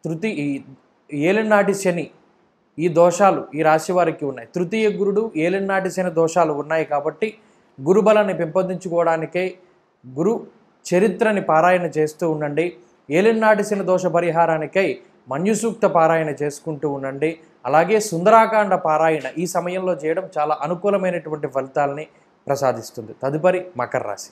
A: తృతి ఏలనాటి శని ఈ దోషాలు ఈ రాశి వారికి ఉన్నాయి తృతీయ గురుడు ఏలనాటి శని దోషాలు ఉన్నాయి కాబట్టి గురుబలాన్ని పెంపొందించుకోవడానికే గురు చరిత్రని పారాయణ చేస్తూ ఉండండి ఏలనాటి శని దోష పరిహారానికై మన్యుసూక్త పారాయణ చేసుకుంటూ ఉండండి అలాగే సుందరాకాండ పారాయణ ఈ సమయంలో చేయడం చాలా అనుకూలమైనటువంటి ఫలితాలని ప్రసాదిస్తుంది తదుపరి మకర రాశి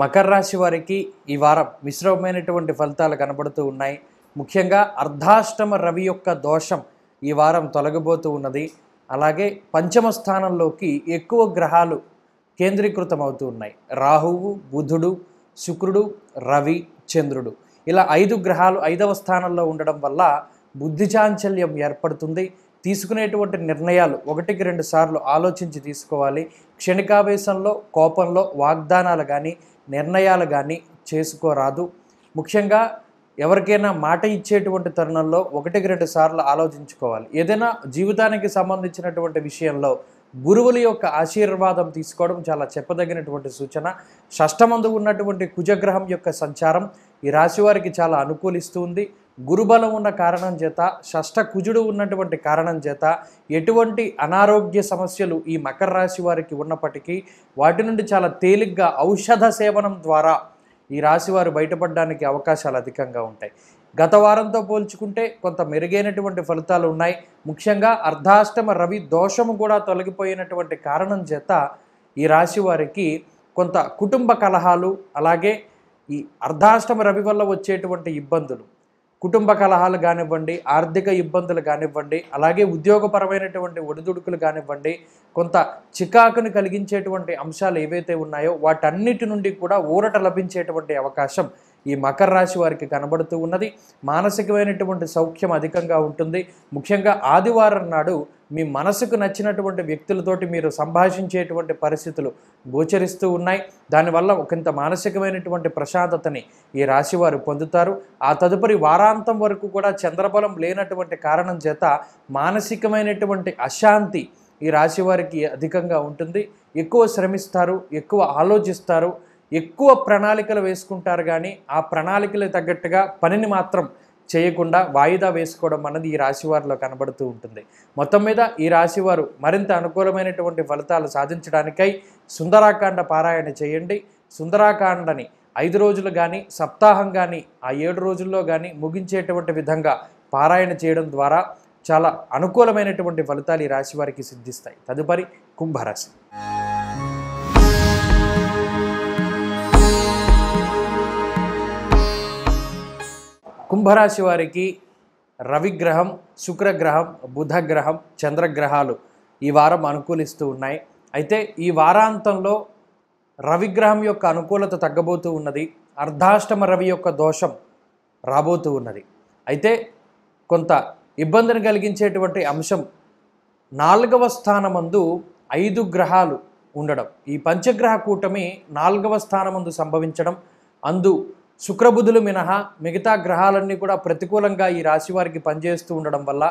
A: మకర రాశి వారికి ఈ వారం మిశ్రమైనటువంటి ఫలితాలు కనబడుతూ ఉన్నాయి ముఖ్యంగా అర్ధాష్టమ రవి యొక్క దోషం ఈ వారం తొలగిపోతూ ఉన్నది అలాగే పంచమ స్థానంలోకి ఎక్కువ గ్రహాలు కేంద్రీకృతం అవుతూ ఉన్నాయి రాహువు బుధుడు శుక్రుడు రవి చంద్రుడు ఇలా ఐదు గ్రహాలు ఐదవ స్థానంలో ఉండడం వల్ల బుద్ధి చాంచల్యం ఏర్పడుతుంది తీసుకునేటువంటి నిర్ణయాలు ఒకటికి రెండు సార్లు ఆలోచించి తీసుకోవాలి క్షణికావేశంలో కోపంలో వాగ్దానాలు కానీ నిర్ణయాలు కానీ చేసుకోరాదు ముఖ్యంగా ఎవరికైనా మాట ఇచ్చేటువంటి తరుణంలో ఒకటికి రెండు సార్లు ఆలోచించుకోవాలి ఏదైనా జీవితానికి సంబంధించినటువంటి విషయంలో గురువుల యొక్క ఆశీర్వాదం తీసుకోవడం చాలా చెప్పదగినటువంటి సూచన షష్టమందు ఉన్నటువంటి కుజగ్రహం యొక్క సంచారం ఈ రాశి వారికి చాలా అనుకూలిస్తుంది గురుబలం ఉన్న కారణం చేత షష్ట కుజుడు ఉన్నటువంటి కారణం చేత ఎటువంటి అనారోగ్య సమస్యలు ఈ మకర రాశి వారికి ఉన్నప్పటికీ వాటి నుండి చాలా తేలిగ్గా ఔషధ సేవనం ద్వారా ఈ రాశి వారు బయటపడడానికి అవకాశాలు అధికంగా ఉంటాయి గత వారంతో పోల్చుకుంటే కొంత మెరుగైనటువంటి ఫలితాలు ఉన్నాయి ముఖ్యంగా అర్ధాష్టమ రవి దోషము కూడా తొలగిపోయినటువంటి కారణం చేత ఈ రాశి వారికి కొంత కుటుంబ కలహాలు అలాగే ఈ అర్ధాష్టమ రవి వల్ల వచ్చేటువంటి ఇబ్బందులు కుటుంబ కలహాలు కానివ్వండి ఆర్థిక ఇబ్బందులు కానివ్వండి అలాగే ఉద్యోగపరమైనటువంటి ఒడిదుడుకులు కానివ్వండి కొంత చికాకును కలిగించేటువంటి అంశాలు ఏవైతే ఉన్నాయో వాటన్నిటి నుండి కూడా ఊరట లభించేటువంటి అవకాశం ఈ మకర రాశి వారికి కనబడుతూ ఉన్నది మానసికమైనటువంటి సౌఖ్యం అధికంగా ఉంటుంది ముఖ్యంగా ఆదివారం నాడు మీ మనసుకు నచ్చినటువంటి వ్యక్తులతోటి మీరు సంభాషించేటువంటి పరిస్థితులు గోచరిస్తూ ఉన్నాయి దానివల్ల ఒకంత మానసికమైనటువంటి ప్రశాంతతని ఈ రాశివారు పొందుతారు ఆ తదుపరి వారాంతం వరకు కూడా చంద్రబలం లేనటువంటి కారణం చేత మానసికమైనటువంటి అశాంతి ఈ రాశి వారికి అధికంగా ఉంటుంది ఎక్కువ శ్రమిస్తారు ఎక్కువ ఆలోచిస్తారు ఎక్కువ ప్రణాళికలు వేసుకుంటారు కానీ ఆ ప్రణాళికలు తగ్గట్టుగా పనిని మాత్రం చేయకుండా వాయిదా వేసుకోవడం అన్నది ఈ రాశివారిలో కనబడుతూ ఉంటుంది మొత్తం మీద ఈ రాశివారు మరింత అనుకూలమైనటువంటి ఫలితాలు సాధించడానికై సుందరాకాండ పారాయణ చేయండి సుందరాకాండని ఐదు రోజులు కానీ సప్తాహం కానీ ఆ ఏడు రోజుల్లో కానీ ముగించేటువంటి విధంగా పారాయణ చేయడం ద్వారా చాలా అనుకూలమైనటువంటి ఫలితాలు ఈ రాశివారికి సిద్ధిస్తాయి తదుపరి కుంభరాశి కుంభరాశి వారికి రవిగ్రహం శుక్రగ్రహం బుధగ్రహం చంద్రగ్రహాలు ఈ వారం అనుకూలిస్తూ ఉన్నాయి అయితే ఈ వారాంతంలో రవిగ్రహం యొక్క అనుకూలత తగ్గబోతూ ఉన్నది అర్ధాష్టమ రవి యొక్క దోషం రాబోతూ ఉన్నది అయితే కొంత ఇబ్బందిని కలిగించేటువంటి అంశం నాలుగవ స్థానమందు ఐదు గ్రహాలు ఉండడం ఈ పంచగ్రహ కూటమి నాలుగవ స్థానమందు సంభవించడం అందు శుక్రబుధులు మినహా మిగతా గ్రహాలన్నీ కూడా ప్రతికూలంగా ఈ రాశి వారికి పనిచేస్తూ ఉండడం వల్ల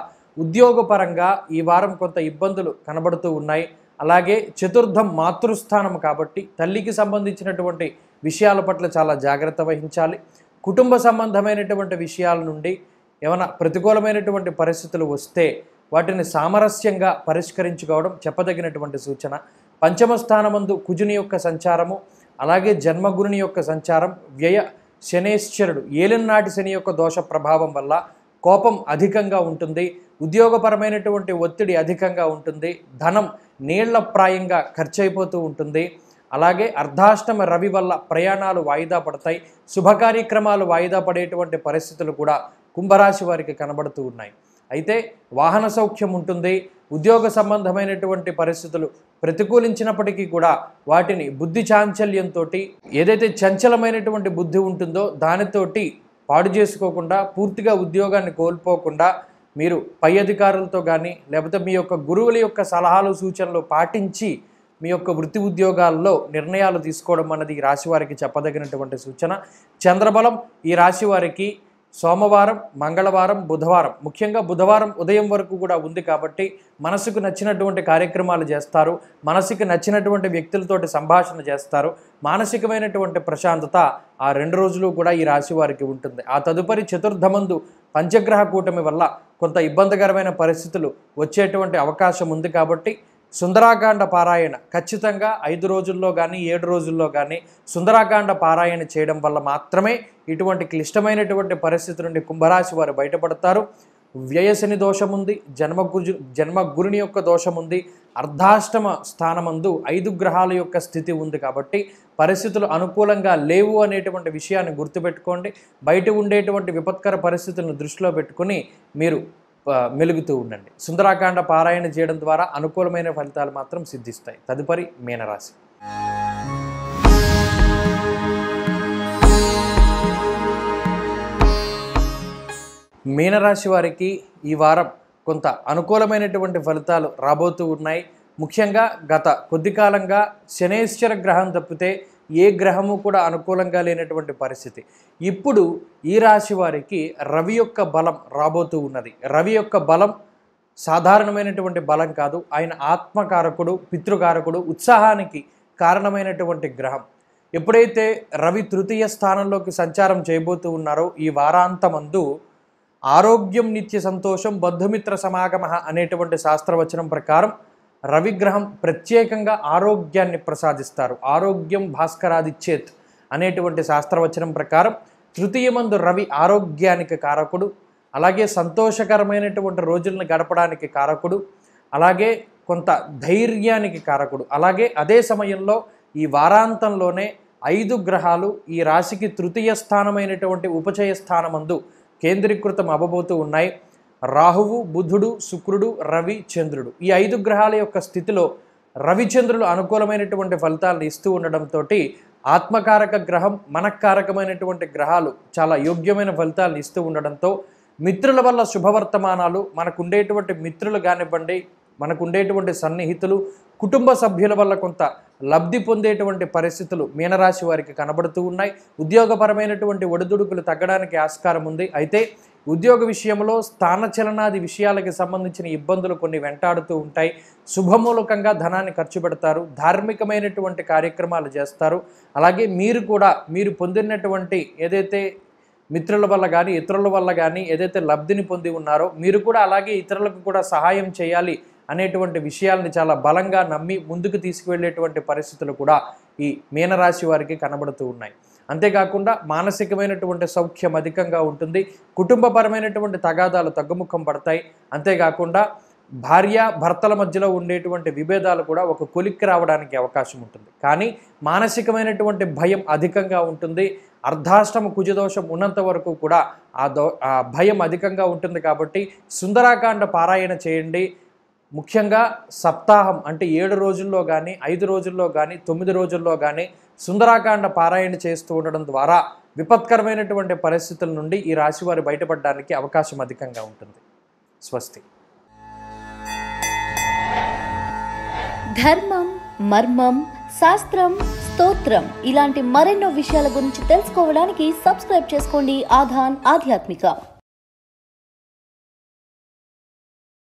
A: ఉద్యోగపరంగా ఈ వారం కొంత ఇబ్బందులు కనబడుతూ ఉన్నాయి అలాగే చతుర్థం మాతృస్థానం కాబట్టి తల్లికి సంబంధించినటువంటి విషయాల పట్ల చాలా జాగ్రత్త వహించాలి కుటుంబ సంబంధమైనటువంటి విషయాల నుండి ఏమైనా ప్రతికూలమైనటువంటి పరిస్థితులు వస్తే వాటిని సామరస్యంగా పరిష్కరించుకోవడం చెప్పదగినటువంటి సూచన పంచమ స్థానమందు కుజుని యొక్క సంచారము అలాగే జన్మగురుని యొక్క సంచారం వ్యయ శనేశ్వరుడు ఏలినాటి శని యొక్క దోష ప్రభావం వల్ల కోపం అధికంగా ఉంటుంది ఉద్యోగపరమైనటువంటి ఒత్తిడి అధికంగా ఉంటుంది ధనం ప్రాయంగా ఖర్చు అయిపోతూ ఉంటుంది అలాగే అర్ధాష్టమ రవి వల్ల ప్రయాణాలు వాయిదా పడతాయి శుభకార్యక్రమాలు వాయిదా పడేటువంటి పరిస్థితులు కూడా కుంభరాశి వారికి కనబడుతూ ఉన్నాయి అయితే వాహన సౌఖ్యం ఉంటుంది ఉద్యోగ సంబంధమైనటువంటి పరిస్థితులు ప్రతికూలించినప్పటికీ కూడా వాటిని బుద్ధి చాంచల్యంతో ఏదైతే చంచలమైనటువంటి బుద్ధి ఉంటుందో దానితోటి పాడు చేసుకోకుండా పూర్తిగా ఉద్యోగాన్ని కోల్పోకుండా మీరు పై అధికారులతో కానీ లేకపోతే మీ యొక్క గురువుల యొక్క సలహాలు సూచనలు పాటించి మీ యొక్క వృత్తి ఉద్యోగాల్లో నిర్ణయాలు తీసుకోవడం అన్నది ఈ రాశి వారికి చెప్పదగినటువంటి సూచన చంద్రబలం ఈ రాశి వారికి సోమవారం మంగళవారం బుధవారం ముఖ్యంగా బుధవారం ఉదయం వరకు కూడా ఉంది కాబట్టి మనసుకు నచ్చినటువంటి కార్యక్రమాలు చేస్తారు మనసుకు నచ్చినటువంటి వ్యక్తులతోటి సంభాషణ చేస్తారు మానసికమైనటువంటి ప్రశాంతత ఆ రెండు రోజులు కూడా ఈ రాశి వారికి ఉంటుంది ఆ తదుపరి చతుర్థమందు పంచగ్రహ కూటమి వల్ల కొంత ఇబ్బందికరమైన పరిస్థితులు వచ్చేటువంటి అవకాశం ఉంది కాబట్టి సుందరాకాండ పారాయణ ఖచ్చితంగా ఐదు రోజుల్లో కానీ ఏడు రోజుల్లో కానీ సుందరాకాండ పారాయణ చేయడం వల్ల మాత్రమే ఇటువంటి క్లిష్టమైనటువంటి పరిస్థితి నుండి కుంభరాశి వారు బయటపడతారు వ్యయశని దోషముంది ఉంది జన్మ జన్మగురుని యొక్క దోషముంది అర్ధాష్టమ స్థానమందు ఐదు గ్రహాల యొక్క స్థితి ఉంది కాబట్టి పరిస్థితులు అనుకూలంగా లేవు అనేటువంటి విషయాన్ని గుర్తుపెట్టుకోండి బయట ఉండేటువంటి విపత్కర పరిస్థితులను దృష్టిలో పెట్టుకుని మీరు మెలుగుతూ ఉండండి సుందరాకాండ పారాయణ చేయడం ద్వారా అనుకూలమైన ఫలితాలు మాత్రం సిద్ధిస్తాయి తదుపరి మీనరాశి మీనరాశి వారికి ఈ వారం కొంత అనుకూలమైనటువంటి ఫలితాలు రాబోతూ ఉన్నాయి ముఖ్యంగా గత కొద్ది కాలంగా శనేశ్వర గ్రహం తప్పితే ఏ గ్రహము కూడా అనుకూలంగా లేనటువంటి పరిస్థితి ఇప్పుడు ఈ రాశి వారికి రవి యొక్క బలం రాబోతూ ఉన్నది రవి యొక్క బలం సాధారణమైనటువంటి బలం కాదు ఆయన ఆత్మకారకుడు పితృకారకుడు ఉత్సాహానికి కారణమైనటువంటి గ్రహం ఎప్పుడైతే రవి తృతీయ స్థానంలోకి సంచారం చేయబోతూ ఉన్నారో ఈ వారాంతమందు ఆరోగ్యం నిత్య సంతోషం బంధుమిత్ర సమాగమ అనేటువంటి శాస్త్రవచనం ప్రకారం రవిగ్రహం ప్రత్యేకంగా ఆరోగ్యాన్ని ప్రసాదిస్తారు ఆరోగ్యం భాస్కరాదిచ్చేత్ అనేటువంటి శాస్త్రవచనం ప్రకారం తృతీయమందు రవి ఆరోగ్యానికి కారకుడు అలాగే సంతోషకరమైనటువంటి రోజులను గడపడానికి కారకుడు అలాగే కొంత ధైర్యానికి కారకుడు అలాగే అదే సమయంలో ఈ వారాంతంలోనే ఐదు గ్రహాలు ఈ రాశికి తృతీయ స్థానమైనటువంటి ఉపచయ స్థానమందు కేంద్రీకృతం అవ్వబోతూ ఉన్నాయి రాహువు బుధుడు శుక్రుడు రవి చంద్రుడు ఈ ఐదు గ్రహాల యొక్క స్థితిలో రవిచంద్రులు అనుకూలమైనటువంటి ఫలితాలను ఇస్తూ ఉండడంతో ఆత్మకారక గ్రహం మనకారకమైనటువంటి గ్రహాలు చాలా యోగ్యమైన ఫలితాలను ఇస్తూ ఉండడంతో మిత్రుల వల్ల శుభవర్తమానాలు మనకు ఉండేటువంటి మిత్రులు కానివ్వండి మనకు ఉండేటువంటి సన్నిహితులు కుటుంబ సభ్యుల వల్ల కొంత లబ్ధి పొందేటువంటి పరిస్థితులు మీనరాశి వారికి కనబడుతూ ఉన్నాయి ఉద్యోగపరమైనటువంటి ఒడిదుడుకులు తగ్గడానికి ఆస్కారం ఉంది అయితే ఉద్యోగ విషయంలో స్థానచలనాది విషయాలకి సంబంధించిన ఇబ్బందులు కొన్ని వెంటాడుతూ ఉంటాయి శుభమూలకంగా ధనాన్ని ఖర్చు పెడతారు ధార్మికమైనటువంటి కార్యక్రమాలు చేస్తారు అలాగే మీరు కూడా మీరు పొందినటువంటి ఏదైతే మిత్రుల వల్ల కానీ ఇతరుల వల్ల కానీ ఏదైతే లబ్ధిని పొంది ఉన్నారో మీరు కూడా అలాగే ఇతరులకు కూడా సహాయం చేయాలి అనేటువంటి విషయాల్ని చాలా బలంగా నమ్మి ముందుకు తీసుకువెళ్ళేటువంటి పరిస్థితులు కూడా ఈ మీనరాశి వారికి కనబడుతూ ఉన్నాయి అంతేకాకుండా మానసికమైనటువంటి సౌఖ్యం అధికంగా ఉంటుంది కుటుంబపరమైనటువంటి తగాదాలు తగ్గుముఖం పడతాయి అంతేకాకుండా భార్య భర్తల మధ్యలో ఉండేటువంటి విభేదాలు కూడా ఒక కొలిక్కి రావడానికి అవకాశం ఉంటుంది కానీ మానసికమైనటువంటి భయం అధికంగా ఉంటుంది అర్ధాష్టమ కుజదోషం ఉన్నంత వరకు కూడా ఆ దో ఆ భయం అధికంగా ఉంటుంది కాబట్టి సుందరాకాండ పారాయణ చేయండి ముఖ్యంగా సప్తాహం అంటే ఏడు రోజుల్లో కానీ ఐదు రోజుల్లో కానీ తొమ్మిది రోజుల్లో కానీ సుందరాకాండ పారాయణ చేస్తూ ఉండడం ద్వారా విపత్కరమైనటువంటి పరిస్థితుల నుండి ఈ రాశి వారు బయటపడడానికి అవకాశం అధికంగా ఉంటుంది స్వస్తి ధర్మం మర్మం శాస్త్రం స్తోత్రం ఇలాంటి మరెన్నో విషయాల గురించి తెలుసుకోవడానికి సబ్స్క్రైబ్ చేసుకోండి ఆధాన్ ఆధ్యాత్మిక